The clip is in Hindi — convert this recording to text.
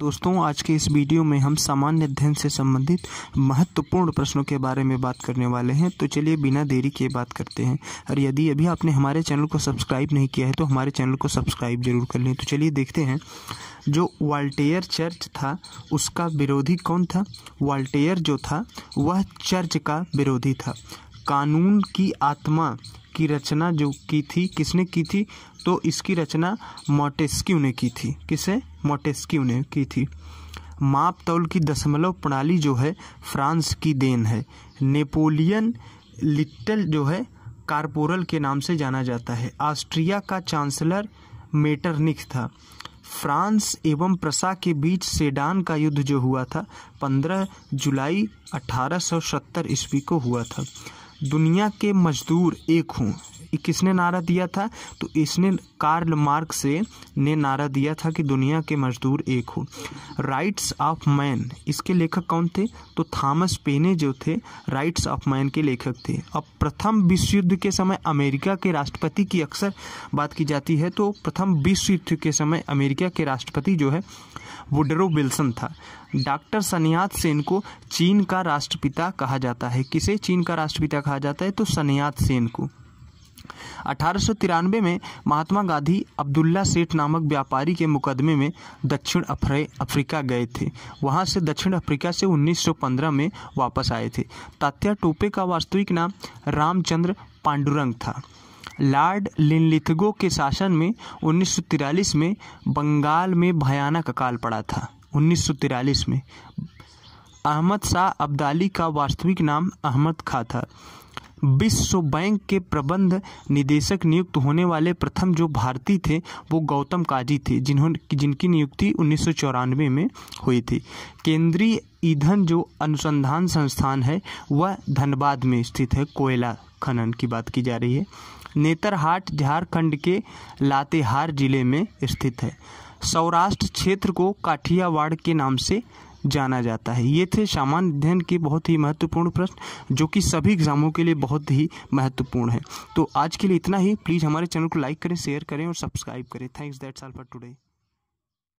दोस्तों आज के इस वीडियो में हम सामान्य अध्ययन से संबंधित महत्वपूर्ण प्रश्नों के बारे में बात करने वाले हैं तो चलिए बिना देरी के बात करते हैं और यदि अभी आपने हमारे चैनल को सब्सक्राइब नहीं किया है तो हमारे चैनल को सब्सक्राइब जरूर कर लें तो चलिए देखते हैं जो वाल्टेयर चर्च था उसका विरोधी कौन था वाल्टेयर जो था वह चर्च का विरोधी था कानून की आत्मा की रचना जो की थी किसने की थी तो इसकी रचना मोटेस्क्यू ने की थी किसे मोटेस्क्यू ने की थी माप तौल की दशमलव प्रणाली जो है फ्रांस की देन है नेपोलियन लिटल जो है कारपोरल के नाम से जाना जाता है ऑस्ट्रिया का चांसलर मेटरनिक था फ्रांस एवं प्रसा के बीच सेडान का युद्ध जो हुआ था 15 जुलाई 1870 ईस्वी को हुआ था दुनिया के मजदूर एक हूँ किसने नारा दिया था तो इसने कार्ल मार्क से ने नारा दिया था कि दुनिया के मजदूर एक हो राइट्स ऑफ मैन इसके लेखक कौन थे तो थॉमस पेने जो थे राइट्स ऑफ मैन के लेखक थे अब प्रथम विश्व युद्ध के समय अमेरिका के राष्ट्रपति की अक्सर बात की जाती है तो प्रथम विश्व युद्ध के समय अमेरिका के राष्ट्रपति जो है वुडरो विल्सन था डॉक्टर सनियात सेन को चीन का राष्ट्रपिता कहा जाता है किसे चीन का राष्ट्रपिता कहा जाता है तो सनियात सेन को अठारह में महात्मा गांधी अब्दुल्ला सेठ नामक व्यापारी के मुकदमे में दक्षिण अफ्रीका गए थे वहां से दक्षिण अफ्रीका से 1915 में वापस आए थे तात्या टोपे का वास्तविक नाम रामचंद्र पांडुरंग था लॉर्ड लिनलिथगो के शासन में उन्नीस में बंगाल में भयानक अकाल पड़ा था उन्नीस में अहमद शाह अब्दाली का वास्तविक नाम अहमद खा था विश्व बैंक के प्रबंध निदेशक नियुक्त होने वाले प्रथम जो भारतीय थे वो गौतम काजी थे जिन्होंने जिनकी नियुक्ति उन्नीस में हुई थी केंद्रीय ईंधन जो अनुसंधान संस्थान है वह धनबाद में स्थित है कोयला खनन की बात की जा रही है नेतरहाट झारखंड के लातेहार जिले में स्थित है सौराष्ट्र क्षेत्र को काठियावाड़ के नाम से जाना जाता है ये थे सामान्य अध्ययन के बहुत ही महत्वपूर्ण प्रश्न जो कि सभी एग्जामों के लिए बहुत ही महत्वपूर्ण है तो आज के लिए इतना ही प्लीज़ हमारे चैनल को लाइक करें शेयर करें और सब्सक्राइब करें thanks that's all for today